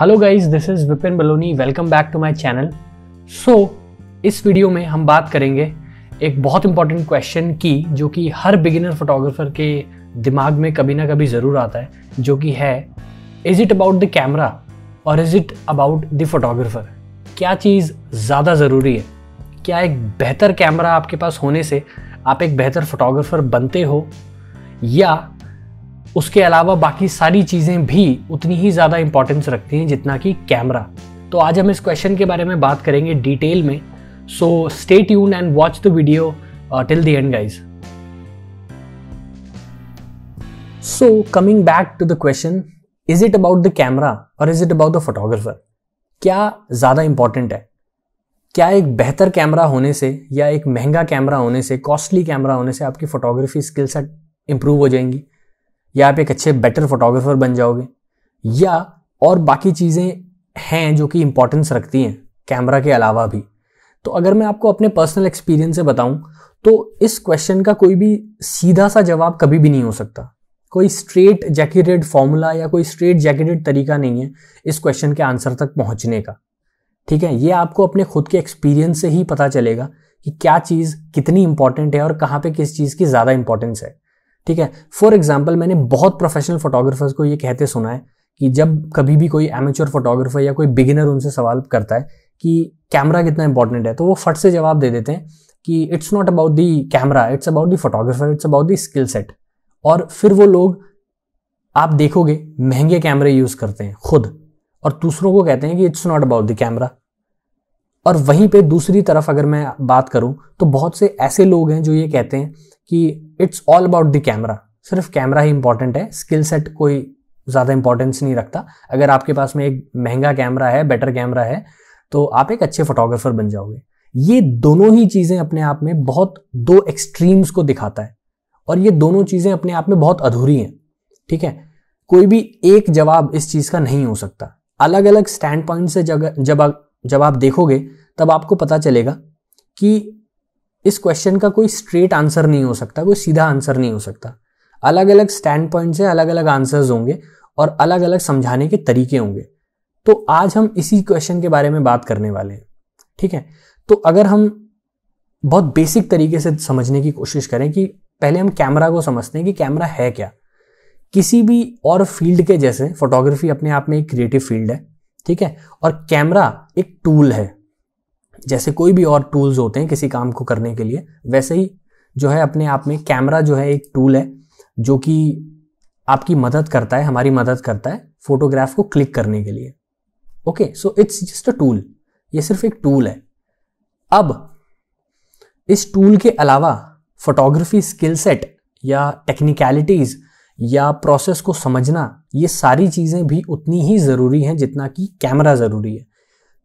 hello guys this is Vipin Baloni welcome back to my channel so इस video में हम बात करेंगे एक बहुत इंपॉर्टेंट क्वेश्चन की जो कि हर बिगिनर फोटोग्राफर के दिमाग में कभी ना कभी ज़रूर आता है जो कि है is it about the camera और is it about the photographer क्या चीज़ ज़्यादा ज़रूरी है क्या एक बेहतर कैमरा आपके पास होने से आप एक बेहतर फोटोग्राफर बनते हो या उसके अलावा बाकी सारी चीज़ें भी उतनी ही ज़्यादा इंपॉर्टेंस रखती हैं जितना कि कैमरा तो आज हम इस क्वेश्चन के बारे में बात करेंगे डिटेल में so stay tune and watch the video till the end guys so coming back to the question is it about the camera और is it about the photographer क्या ज़्यादा इंपॉर्टेंट है क्या एक बेहतर कैमरा होने से या एक महंगा कैमरा होने से कॉस्टली कैमरा होने से आपकी फोटोग्राफी स्किल सेट इंप्रूव हो जाएंगी या आप एक अच्छे बेटर फोटोग्राफर बन जाओगे या और बाकी चीज़ें हैं जो कि इम्पोर्टेंस रखती हैं कैमरा के अलावा भी तो अगर मैं आपको अपने पर्सनल एक्सपीरियंस से बताऊं तो इस क्वेश्चन का कोई भी सीधा सा जवाब कभी भी नहीं हो सकता कोई स्ट्रेट जैकेटेड फॉर्मूला या कोई स्ट्रेट जैकेटेड तरीका नहीं है इस क्वेश्चन के आंसर तक पहुंचने का ठीक है ये आपको अपने खुद के एक्सपीरियंस से ही पता चलेगा कि क्या चीज़ कितनी इंपॉर्टेंट है और कहाँ पे किस चीज़ की ज़्यादा इंपॉर्टेंस है ठीक है फॉर एग्जाम्पल मैंने बहुत प्रोफेशनल फोटोग्राफर्स को ये कहते सुना है कि जब कभी भी कोई एमेच्योर फोटोग्राफर या कोई बिगिनर उनसे सवाल करता है कि कैमरा कितना इंपॉर्टेंट है तो वो फट से जवाब दे देते हैं कि it's not about the camera it's about the photographer it's about the skill set और फिर वो लोग आप देखोगे महंगे कैमरे यूज़ करते हैं खुद और दूसरों को कहते हैं कि it's not about the camera और वहीं पे दूसरी तरफ अगर मैं बात करूं तो बहुत से ऐसे लोग हैं जो ये कहते हैं कि it's all about the camera सिर्फ कैमरा ही इंपॉर्टेंट है स्किल सेट कोई ज़्यादा इंपॉर्टेंस नहीं रखता अगर आपके पास में एक महंगा कैमरा है बेटर कैमरा है तो आप एक अच्छे फोटोग्राफर बन जाओगे ये दोनों ही चीज़ें अपने आप में बहुत दो एक्सट्रीम्स को दिखाता है और ये दोनों चीज़ें अपने आप में बहुत अधूरी हैं ठीक है कोई भी एक जवाब इस चीज़ का नहीं हो सकता अलग अलग स्टैंड पॉइंट से जब जब आप देखोगे तब आपको पता चलेगा कि इस क्वेश्चन का कोई स्ट्रेट आंसर नहीं हो सकता कोई सीधा आंसर नहीं हो सकता अलग अलग स्टैंड पॉइंट से अलग अलग आंसर्स होंगे और अलग अलग समझाने के तरीके होंगे तो आज हम इसी क्वेश्चन के बारे में बात करने वाले हैं ठीक है तो अगर हम बहुत बेसिक तरीके से समझने की कोशिश करें कि पहले हम कैमरा को समझते हैं कि कैमरा है क्या किसी भी और फील्ड के जैसे फोटोग्राफी अपने आप में एक क्रिएटिव फील्ड है ठीक है और कैमरा एक टूल है जैसे कोई भी और टूल्स होते हैं किसी काम को करने के लिए वैसे ही जो है अपने आप में कैमरा जो है एक टूल है जो कि आपकी मदद करता है हमारी मदद करता है फोटोग्राफ को क्लिक करने के लिए okay so it's just a tool ये सिर्फ एक टूल है अब इस टूल के अलावा फोटोग्राफी स्किल सेट या टेक्निकलिटीज़ या प्रोसेस को समझना ये सारी चीज़ें भी उतनी ही ज़रूरी हैं जितना कि कैमरा ज़रूरी है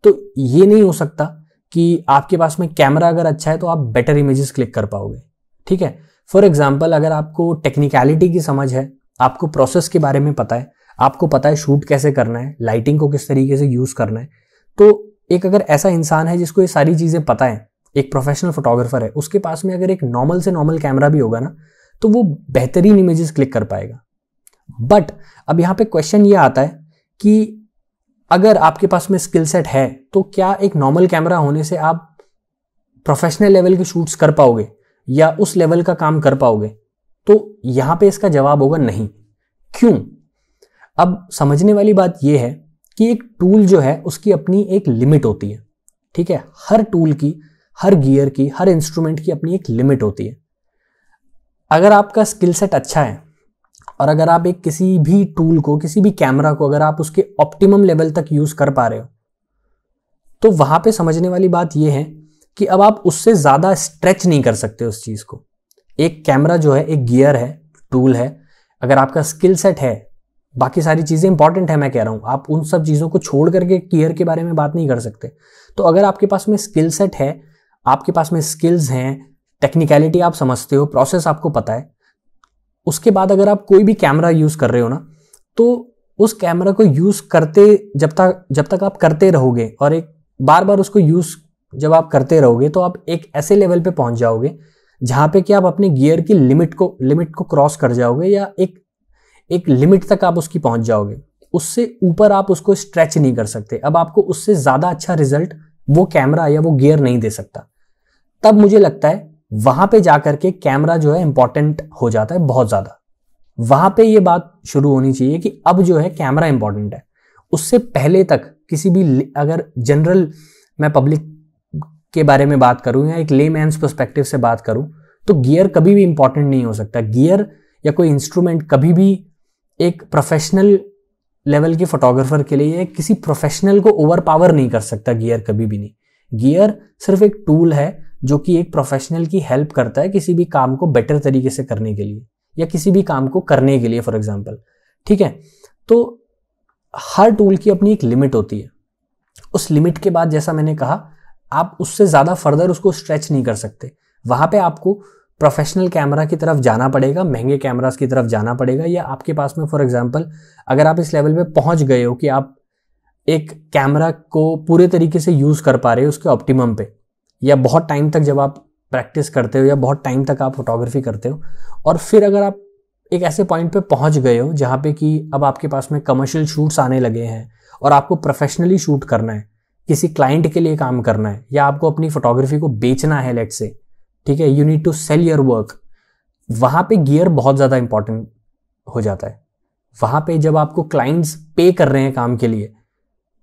तो ये नहीं हो सकता कि आपके पास में कैमरा अगर अच्छा है तो आप बेटर इमेजेस क्लिक कर पाओगे ठीक है फॉर एग्जाम्पल अगर आपको टेक्निकलिटी की समझ है आपको प्रोसेस के बारे में पता है आपको पता है शूट कैसे करना है लाइटिंग को किस तरीके से यूज़ करना है तो एक अगर ऐसा इंसान है जिसको ये सारी चीज़ें पता है एक प्रोफेशनल फोटोग्राफर है उसके पास में अगर एक नॉर्मल से नॉर्मल कैमरा भी होगा ना तो वो बेहतरीन इमेजेस क्लिक कर पाएगा बट अब यहाँ पे क्वेश्चन ये आता है कि अगर आपके पास में स्किल सेट है तो क्या एक नॉर्मल कैमरा होने से आप प्रोफेशनल लेवल के शूट्स कर पाओगे या उस लेवल का काम कर पाओगे तो यहां पे इसका जवाब होगा नहीं क्यों अब समझने वाली बात यह है कि एक टूल जो है उसकी अपनी एक लिमिट होती है ठीक है हर टूल की हर गियर की हर इंस्ट्रूमेंट की अपनी एक लिमिट होती है अगर आपका स्किल सेट अच्छा है और अगर आप एक किसी भी टूल को किसी भी कैमरा को अगर आप उसके ऑप्टिमम लेवल तक यूज़ कर पा रहे हो तो वहां पे समझने वाली बात यह है कि अब आप उससे ज़्यादा स्ट्रेच नहीं कर सकते उस चीज़ को एक कैमरा जो है एक गियर है टूल है अगर आपका स्किल सेट है बाकी सारी चीज़ें इंपॉर्टेंट है मैं कह रहा हूं आप उन सब चीज़ों को छोड़ करके गियर के बारे में बात नहीं कर सकते तो अगर आपके पास में स्किल सेट है आपके पास में स्किल्स हैं टेक्निकलिटी आप समझते हो प्रोसेस आपको पता है उसके बाद अगर आप कोई भी कैमरा यूज़ कर रहे हो ना तो उस कैमरा को यूज़ करते जब तक जब तक आप करते रहोगे और एक बार बार उसको यूज़ जब आप करते रहोगे तो आप एक ऐसे लेवल पे पहुंच जाओगे जहां पे कि आप अपने गियर की लिमिट को लिमिट को क्रॉस कर जाओगे या एक एक लिमिट तक आप उसकी पहुंच जाओगे उससे ऊपर आप उसको स्ट्रेच नहीं कर सकते अब आपको उससे ज़्यादा अच्छा रिजल्ट वो कैमरा या वो गियर नहीं दे सकता तब मुझे लगता है वहां पे जाकर के कैमरा जो है इंपॉर्टेंट हो जाता है बहुत ज्यादा वहां पे ये बात शुरू होनी चाहिए कि अब जो है कैमरा इंपॉर्टेंट है उससे पहले तक किसी भी अगर जनरल मैं पब्लिक के बारे में बात करूं या एक लेमैन परस्पेक्टिव से बात करूं तो गियर कभी भी इंपॉर्टेंट नहीं हो सकता गियर या कोई इंस्ट्रूमेंट कभी भी एक प्रोफेशनल लेवल के फोटोग्राफर के लिए किसी प्रोफेशनल को ओवर पावर नहीं कर सकता गियर कभी भी नहीं गियर सिर्फ एक टूल है जो कि एक प्रोफेशनल की हेल्प करता है किसी भी काम को बेटर तरीके से करने के लिए या किसी भी काम को करने के लिए फॉर एग्जाम्पल ठीक है तो हर टूल की अपनी एक लिमिट होती है उस लिमिट के बाद जैसा मैंने कहा आप उससे ज़्यादा फर्दर उसको स्ट्रेच नहीं कर सकते वहाँ पे आपको प्रोफेशनल कैमरा की तरफ जाना पड़ेगा महंगे कैमरास की तरफ जाना पड़ेगा या आपके पास में फॉर एग्जांपल अगर आप इस लेवल पे पहुंच गए हो कि आप एक कैमरा को पूरे तरीके से यूज़ कर पा रहे हो उसके ऑप्टिमम पे या बहुत टाइम तक जब आप प्रैक्टिस करते हो या बहुत टाइम तक आप फोटोग्राफी करते हो और फिर अगर आप एक ऐसे पॉइंट पे पहुंच गए हो जहाँ पे कि अब आपके पास में कमर्शियल शूट्स आने लगे हैं और आपको प्रोफेशनली शूट करना है किसी क्लाइंट के लिए काम करना है या आपको अपनी फोटोग्राफी को बेचना है लेट से ठीक है you need to sell your work वहाँ पे गियर बहुत ज़्यादा इंपॉर्टेंट हो जाता है वहाँ पे जब आपको क्लाइंट्स पे कर रहे हैं काम के लिए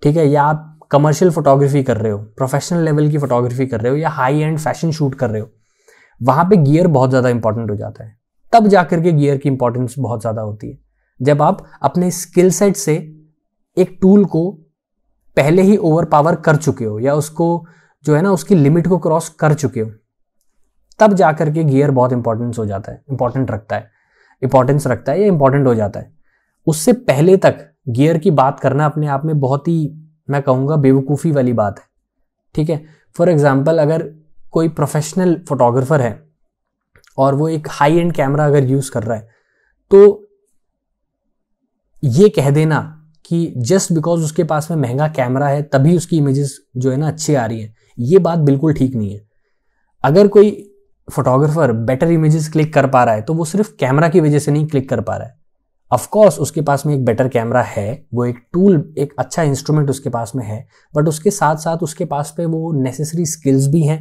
ठीक है या आप कमर्शियल फोटोग्राफी कर रहे हो प्रोफेशनल लेवल की फोटोग्राफी कर रहे हो या हाई एंड फैशन शूट कर रहे हो वहाँ पे गियर बहुत ज़्यादा इंपॉर्टेंट हो जाता है तब जाकर के गियर की इंपॉर्टेंस बहुत ज़्यादा होती है जब आप अपने स्किल सेट से एक टूल को पहले ही ओवर पावर कर चुके हो या उसको जो है ना उसकी लिमिट को क्रॉस कर चुके हो तब जा के गियर बहुत इंपॉर्टेंस हो जाता है इंपॉर्टेंट रखता है इंपॉर्टेंस रखता है या इंपॉर्टेंट हो जाता है उससे पहले तक गियर की बात करना अपने आप में बहुत ही मैं कहूँगा बेवकूफ़ी वाली बात है ठीक है फॉर एग्ज़ाम्पल अगर कोई प्रोफेशनल फोटोग्राफर है और वो एक हाई एंड कैमरा अगर यूज़ कर रहा है तो ये कह देना कि जस्ट बिकॉज उसके पास में महंगा कैमरा है तभी उसकी इमेजेस जो है ना अच्छी आ रही हैं ये बात बिल्कुल ठीक नहीं है अगर कोई फोटोग्राफर बेटर इमेजेस क्लिक कर पा रहा है तो वो सिर्फ कैमरा की वजह से नहीं क्लिक कर पा रहा है ऑफकोर्स उसके पास में एक बेटर कैमरा है वो एक टूल एक अच्छा इंस्ट्रूमेंट उसके पास में है बट उसके साथ साथ उसके पास पे वो नेसेसरी स्किल्स भी हैं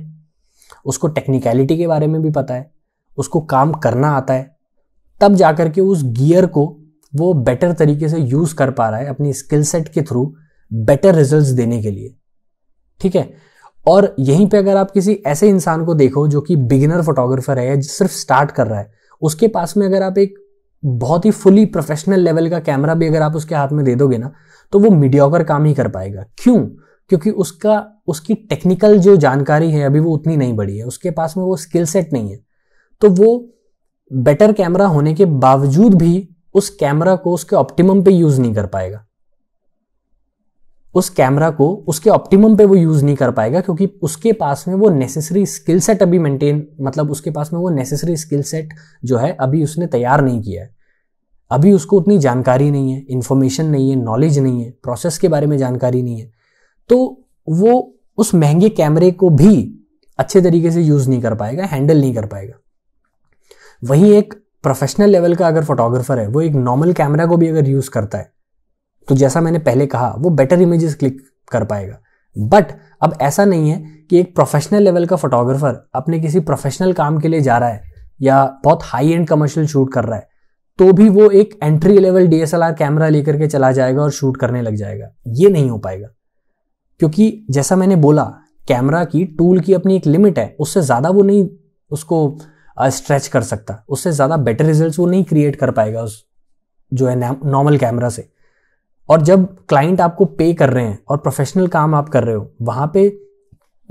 उसको टेक्निकलिटी के बारे में भी पता है उसको काम करना आता है तब जा कर के उस गियर को वो बेटर तरीके से यूज़ कर पा रहा है अपनी स्किल सेट के थ्रू बेटर रिजल्ट देने के लिए ठीक है और यहीं पे अगर आप किसी ऐसे इंसान को देखो जो कि बिगिनर फोटोग्राफर है या सिर्फ स्टार्ट कर रहा है उसके पास में अगर आप एक बहुत ही फुली प्रोफेशनल लेवल का कैमरा भी अगर आप उसके हाथ में दे दोगे ना तो वो मीडियोकर काम ही कर पाएगा क्यों क्योंकि उसका उसकी टेक्निकल जो जानकारी है अभी वो उतनी नहीं बढ़ी है उसके पास में वो स्किल सेट नहीं है तो वो बेटर कैमरा होने के बावजूद भी उस कैमरा को उसके ऑप्टिमम पे यूज़ नहीं कर पाएगा उस कैमरा को उसके ऑप्टिमम पे वो यूज़ नहीं कर पाएगा क्योंकि उसके पास में वो नेसेसरी स्किल सेट अभी मेंटेन मतलब उसके पास में वो नेसेसरी स्किल सेट जो है अभी उसने तैयार नहीं किया है अभी उसको उतनी जानकारी नहीं है इन्फॉर्मेशन नहीं है नॉलेज नहीं है प्रोसेस के बारे में जानकारी नहीं है तो वो उस महंगे कैमरे को भी अच्छे तरीके से यूज़ नहीं कर पाएगा हैंडल नहीं कर पाएगा वहीं एक प्रोफेशनल लेवल का अगर फोटोग्राफर है वो एक नॉर्मल कैमरा को भी अगर यूज़ करता है तो जैसा मैंने पहले कहा वो बेटर इमेजेस क्लिक कर पाएगा बट अब ऐसा नहीं है कि एक प्रोफेशनल लेवल का फोटोग्राफर अपने किसी प्रोफेशनल काम के लिए जा रहा है या बहुत हाई एंड कमर्शियल शूट कर रहा है तो भी वो एक एंट्री लेवल डीएसएलआर कैमरा लेकर के चला जाएगा और शूट करने लग जाएगा ये नहीं हो पाएगा क्योंकि जैसा मैंने बोला कैमरा की टूल की अपनी एक लिमिट है उससे ज़्यादा वो नहीं उसको स्ट्रेच कर सकता उससे ज़्यादा बेटर रिजल्ट वो नहीं क्रिएट कर पाएगा उस जो है नॉर्मल कैमरा से और जब क्लाइंट आपको पे कर रहे हैं और प्रोफेशनल काम आप कर रहे हो वहाँ पे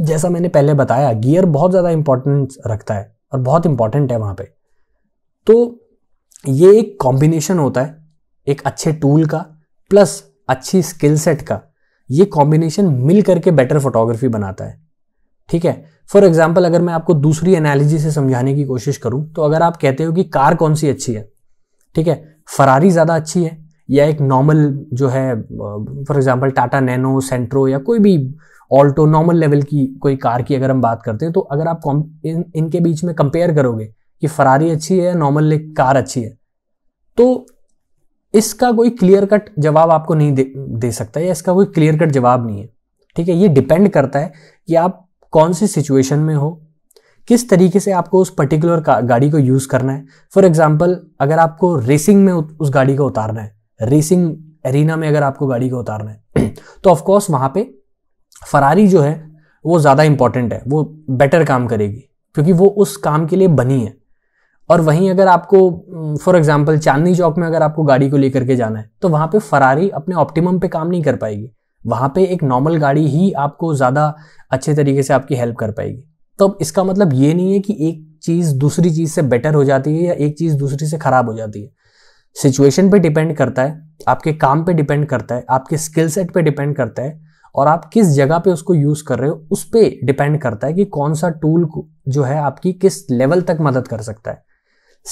जैसा मैंने पहले बताया गियर बहुत ज़्यादा इंपॉर्टेंस रखता है और बहुत इंपॉर्टेंट है वहाँ पे तो ये एक कॉम्बिनेशन होता है एक अच्छे टूल का प्लस अच्छी स्किल सेट का ये कॉम्बिनेशन मिल करके बेटर फोटोग्राफी बनाता है ठीक है फॉर एग्जाम्पल अगर मैं आपको दूसरी एनालिजी से समझाने की कोशिश करूँ तो अगर आप कहते हो कि कार कौन सी अच्छी है ठीक है फरारी ज़्यादा अच्छी है या एक नॉर्मल जो है for example Tata Nano Santro या कोई भी ऑल्टो नॉर्मल लेवल की कोई कार की अगर हम बात करते हैं तो अगर आप इन इनके बीच में कंपेयर करोगे कि फरारी अच्छी है या नॉर्मल एक कार अच्छी है तो इसका कोई क्लियर कट जवाब आपको नहीं दे, दे सकता या इसका कोई क्लियर कट जवाब नहीं है ठीक है ये डिपेंड करता है कि आप कौन सी सिचुएशन में हो किस तरीके से आपको उस पर्टिकुलर गाड़ी को यूज़ करना है फॉर एग्जाम्पल अगर आपको रेसिंग में उस गाड़ी को उतारना है रेसिंग एरिना में अगर आपको गाड़ी को उतारना है तो ऑफकोर्स वहाँ पे फरारी जो है वो ज़्यादा इंपॉर्टेंट है वो बेटर काम करेगी क्योंकि वो उस काम के लिए बनी है और वहीं अगर आपको फॉर एग्जाम्पल चांदनी चौक में अगर आपको गाड़ी को लेकर के जाना है तो वहाँ पे फरारी अपने ऑप्टिमम पे काम नहीं कर पाएगी वहाँ पे एक नॉर्मल गाड़ी ही आपको ज़्यादा अच्छे तरीके से आपकी हेल्प कर पाएगी तो इसका मतलब ये नहीं है कि एक चीज़ दूसरी चीज़ से बेटर हो जाती है या एक चीज़ दूसरी से ख़राब हो जाती है सिचुएशन पे डिपेंड करता है आपके काम पे डिपेंड करता है आपके स्किल सेट पे डिपेंड करता है और आप किस जगह पे उसको यूज़ कर रहे हो उस पर डिपेंड करता है कि कौन सा टूल जो है आपकी किस लेवल तक मदद कर सकता है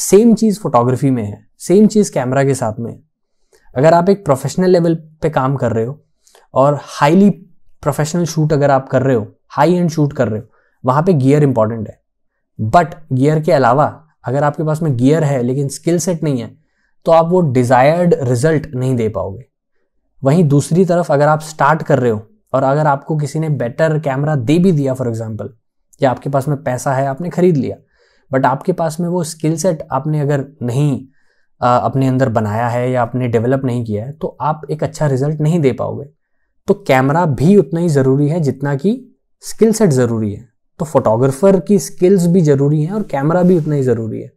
सेम चीज़ फोटोग्राफी में है सेम चीज़ कैमरा के साथ में है अगर आप एक प्रोफेशनल लेवल पे काम कर रहे हो और हाईली प्रोफेशनल शूट अगर आप कर रहे हो हाई एंड शूट कर रहे हो वहाँ पे गियर इंपॉर्टेंट है बट गियर के अलावा अगर आपके पास में गियर है लेकिन स्किल सेट नहीं है तो आप वो डिज़ायर्ड रिजल्ट नहीं दे पाओगे वहीं दूसरी तरफ अगर आप स्टार्ट कर रहे हो और अगर आपको किसी ने बेटर कैमरा दे भी दिया फॉर एग्जाम्पल या आपके पास में पैसा है आपने खरीद लिया बट आपके पास में वो स्किल सेट आपने अगर नहीं आ, अपने अंदर बनाया है या आपने डेवलप नहीं किया है तो आप एक अच्छा रिजल्ट नहीं दे पाओगे तो कैमरा भी उतना ही ज़रूरी है जितना कि स्किल सेट ज़रूरी है तो फोटोग्राफर की स्किल्स भी ज़रूरी हैं और कैमरा भी उतना ही ज़रूरी है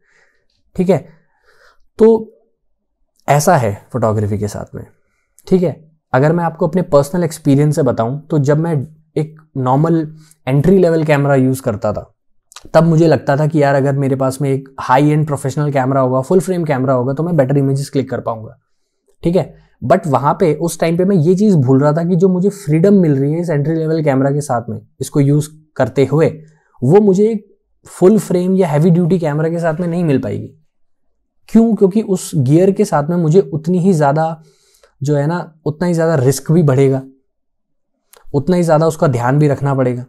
ठीक है तो ऐसा है फोटोग्राफी के साथ में ठीक है अगर मैं आपको अपने पर्सनल एक्सपीरियंस से बताऊं तो जब मैं एक normal entry level camera use करता था तब मुझे लगता था कि यार अगर मेरे पास में एक हाई एंड प्रोफेशनल कैमरा होगा फुल फ्रेम कैमरा होगा तो मैं बेटर इमेजेस क्लिक कर पाऊंगा ठीक है बट वहाँ पे उस टाइम पे मैं ये चीज़ भूल रहा था कि जो मुझे फ्रीडम मिल रही है इस एंट्री लेवल कैमरा के साथ में इसको यूज़ करते हुए वो मुझे एक फुल फ्रेम या हैवी ड्यूटी कैमरा के साथ में नहीं मिल पाएगी क्यों क्योंकि उस गियर के साथ में मुझे उतनी ही ज़्यादा जो है ना उतना ही ज़्यादा रिस्क भी बढ़ेगा उतना ही ज़्यादा उसका ध्यान भी रखना पड़ेगा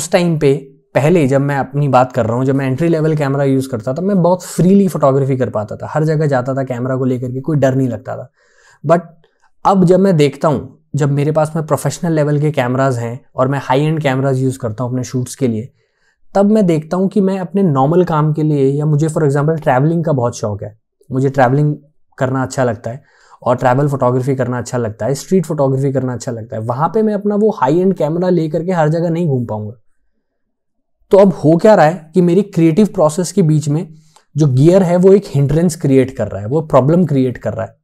उस टाइम पे पहले जब मैं अपनी बात कर रहा हूँ जब मैं एंट्री लेवल कैमरा यूज़ करता था मैं बहुत फ्रीली फोटोग्राफी कर पाता था हर जगह जाता था कैमरा को लेकर के कोई डर नहीं लगता था बट अब जब मैं देखता हूँ जब मेरे पास में प्रोफेशनल लेवल के कैमराज हैं और मैं हाई एंड कैमराज यूज़ करता हूँ अपने शूट्स के लिए तब मैं देखता हूँ कि मैं अपने नॉर्मल काम के लिए या मुझे फॉर एग्जाम्पल ट्रैवलिंग का बहुत शौक है मुझे ट्रैवलिंग करना अच्छा लगता है और ट्रैवल फोटोग्राफी करना अच्छा लगता है स्ट्रीट फोटोग्राफी करना अच्छा लगता है वहाँ पे मैं अपना वो हाई एंड कैमरा ले करके हर जगह नहीं घूम पाऊंगा तो अब हो क्या रहा है कि मेरी क्रिएटिव प्रोसेस के बीच में जो गियर है वो एक हिंड्रेंस क्रिएट कर रहा है वो प्रॉब्लम क्रिएट कर रहा है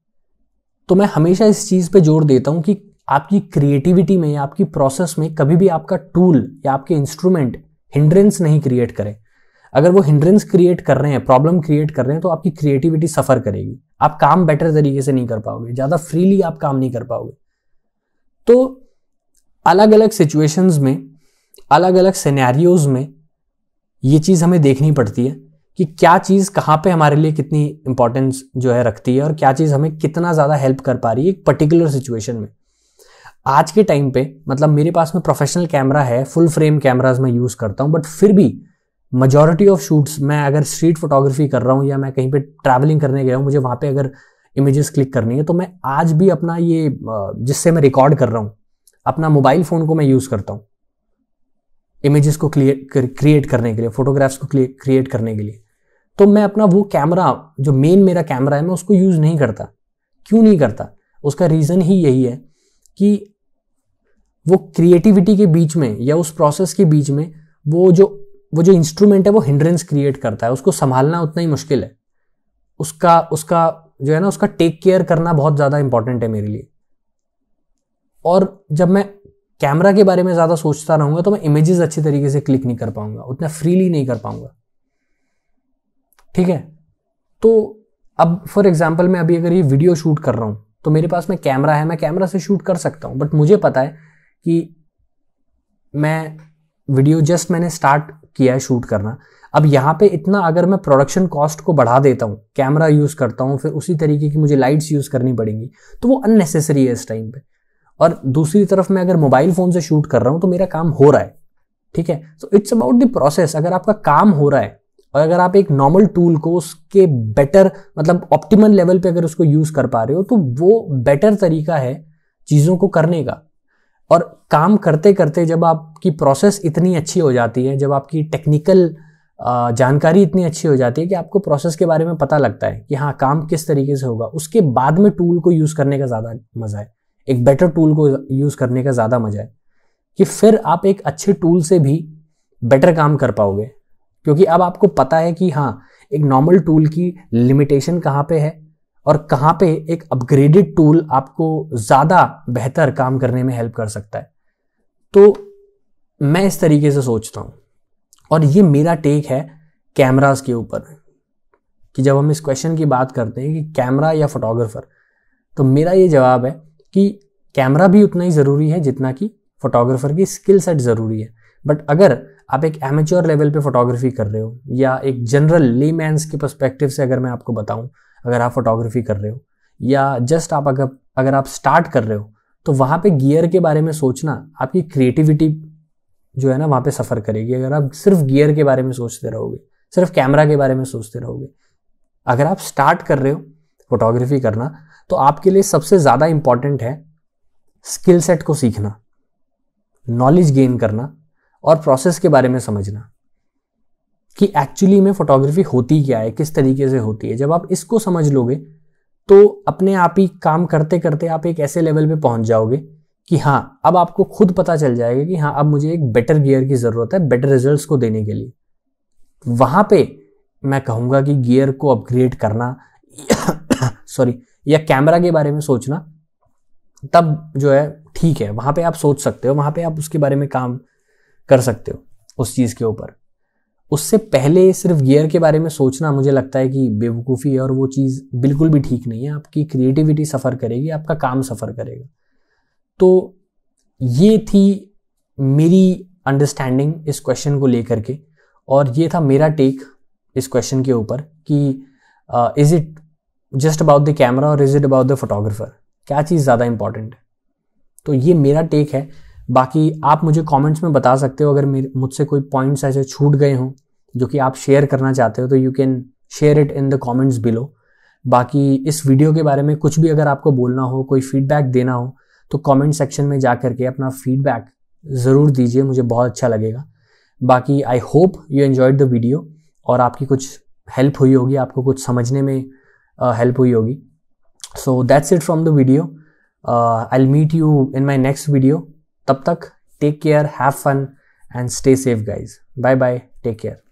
तो मैं हमेशा इस चीज़ पे जोर देता हूँ कि आपकी क्रिएटिविटी में या आपकी प्रोसेस में कभी भी आपका टूल या आपके इंस्ट्रूमेंट हिंड्रेंस नहीं क्रिएट करें अगर वो हिंड्रेंस क्रिएट कर रहे हैं प्रॉब्लम क्रिएट कर रहे हैं तो आपकी क्रिएटिविटी सफर करेगी आप काम बेटर तरीके से नहीं कर पाओगे ज़्यादा फ्रीली आप काम नहीं कर पाओगे तो अलग अलग सिचुएशंस में अलग अलग सिनेरियोज में ये चीज़ हमें देखनी पड़ती है कि क्या चीज़ कहाँ पे हमारे लिए कितनी इंपॉर्टेंस जो है रखती है और क्या चीज़ हमें कितना ज़्यादा हेल्प कर पा रही है एक पर्टिकुलर सिचुएशन में आज के टाइम पे मतलब मेरे पास में प्रोफेशनल कैमरा है फुल फ्रेम कैमराज मैं यूज़ करता हूँ बट फिर भी मजॉरिटी ऑफ शूट्स मैं अगर स्ट्रीट फोटोग्राफी कर रहा हूँ या मैं कहीं पे ट्रैवलिंग करने गया हूँ मुझे वहाँ पे अगर इमेजेस क्लिक करनी है तो मैं आज भी अपना ये जिससे मैं रिकॉर्ड कर रहा हूँ अपना मोबाइल फ़ोन को मैं यूज़ करता हूँ इमेजेस को क्लियर क्रिएट करने के लिए फोटोग्राफ्स को क्रिएट करने के लिए तो मैं अपना वो कैमरा जो मेन मेरा कैमरा है मैं उसको यूज़ नहीं करता क्यों नहीं करता उसका रीज़न ही यही है कि वो क्रिएटिविटी के बीच में या उस प्रोसेस के बीच में वो जो वो जो इंस्ट्रूमेंट है वो हिंड्रेंस क्रिएट करता है उसको संभालना उतना ही मुश्किल है उसका उसका जो है ना उसका टेक केयर करना बहुत ज़्यादा इंपॉर्टेंट है मेरे लिए और जब मैं कैमरा के बारे में ज़्यादा सोचता रहूँगा तो मैं इमेजेस अच्छे तरीके से क्लिक नहीं कर पाऊंगा उतना फ्रीली नहीं कर पाऊंगा ठीक है तो अब फॉर एग्जाम्पल मैं अभी अगर ये वीडियो शूट कर रहा हूँ तो मेरे पास में कैमरा है मैं कैमरा से शूट कर सकता हूँ बट मुझे पता है कि मैं वीडियो जस्ट मैंने स्टार्ट किया है शूट करना अब यहाँ पे इतना अगर मैं प्रोडक्शन कॉस्ट को बढ़ा देता हूँ कैमरा यूज़ करता हूँ फिर उसी तरीके की मुझे लाइट्स यूज़ करनी पड़ेंगी तो वो अननेसेसरी है इस टाइम पे और दूसरी तरफ मैं अगर मोबाइल फ़ोन से शूट कर रहा हूँ तो मेरा काम हो रहा है ठीक है so it's about the process अगर आपका काम हो रहा है और अगर आप एक नॉर्मल टूल को उसके बेटर मतलब ऑप्टिमल लेवल पे अगर उसको यूज़ कर पा रहे हो तो वो बेटर तरीका है चीज़ों को करने का और काम करते करते जब आपकी प्रोसेस इतनी अच्छी हो जाती है जब आपकी टेक्निकल जानकारी इतनी अच्छी हो जाती है कि आपको प्रोसेस के बारे में पता लगता है कि हाँ काम किस तरीके से होगा उसके बाद में टूल को यूज़ करने का ज़्यादा मज़ा है एक बेटर टूल को यूज़ करने का ज़्यादा मज़ा है कि फिर आप एक अच्छे टूल से भी बेटर काम कर पाओगे क्योंकि अब आपको पता है कि हाँ एक नॉर्मल टूल की लिमिटेशन कहाँ पे है और कहाँ पे एक अपग्रेडेड टूल आपको ज़्यादा बेहतर काम करने में हेल्प कर सकता है तो मैं इस तरीके से सोचता हूँ और ये मेरा टेक है कैमरास के ऊपर कि जब हम इस क्वेश्चन की बात करते हैं कि कैमरा या फोटोग्राफर तो मेरा ये जवाब है कि कैमरा भी उतना ही ज़रूरी है जितना कि फोटोग्राफर की स्किल सेट ज़रूरी है बट अगर आप एक एमेच्योर लेवल पे फोटोग्राफी कर रहे हो या एक जनरल लेमैंस के पर्सपेक्टिव से अगर मैं आपको बताऊं अगर आप फोटोग्राफी कर रहे हो या जस्ट आप अगर अगर आप स्टार्ट कर रहे हो तो वहाँ पे गियर के बारे में सोचना आपकी क्रिएटिविटी जो है ना वहाँ पे सफ़र करेगी अगर आप सिर्फ गियर के बारे में सोचते रहोगे सिर्फ कैमरा के बारे में सोचते रहोगे अगर आप स्टार्ट कर रहे हो फोटोग्राफी करना तो आपके लिए सबसे ज़्यादा इम्पॉर्टेंट है स्किल सेट को सीखना नॉलेज गेन करना और प्रोसेस के बारे में समझना कि एक्चुअली में फोटोग्राफी होती क्या है किस तरीके से होती है जब आप इसको समझ लोगे तो अपने आप ही काम करते करते आप एक ऐसे लेवल पे पहुंच जाओगे कि हाँ अब आपको खुद पता चल जाएगा कि हाँ अब मुझे एक बेटर गियर की ज़रूरत है बेटर रिजल्ट्स को देने के लिए वहाँ पे मैं कहूँगा कि गियर को अपग्रेड करना सॉरी या कैमरा के बारे में सोचना तब जो है ठीक है वहाँ पे आप सोच सकते हो वहाँ पे आप उसके बारे में काम कर सकते हो उस चीज़ के ऊपर उससे पहले सिर्फ गियर के बारे में सोचना मुझे लगता है कि बेवकूफ़ी है और वो चीज़ बिल्कुल भी ठीक नहीं है आपकी क्रिएटिविटी सफ़र करेगी आपका काम सफ़र करेगा तो ये थी मेरी अंडरस्टैंडिंग इस क्वेश्चन को लेकर के और ये था मेरा टेक इस क्वेश्चन के ऊपर कि is it just about the camera और is it about the photographer क्या चीज़ ज़्यादा इंपॉर्टेंट है तो ये मेरा टेक है बाकी आप मुझे कमेंट्स में बता सकते हो अगर मुझसे कोई पॉइंट्स ऐसे छूट गए हों जो कि आप शेयर करना चाहते हो तो you can share it in the comments below बाकी इस वीडियो के बारे में कुछ भी अगर आपको बोलना हो कोई फीडबैक देना हो तो कमेंट सेक्शन में जा करके अपना फीडबैक ज़रूर दीजिए मुझे बहुत अच्छा लगेगा बाकी I hope you enjoyed the video और आपकी कुछ हेल्प हुई होगी आपको कुछ समझने में हेल्प uh, हुई होगी so that's it from the video I meet you in my next video तब तक take care have fun and stay safe guys bye bye take care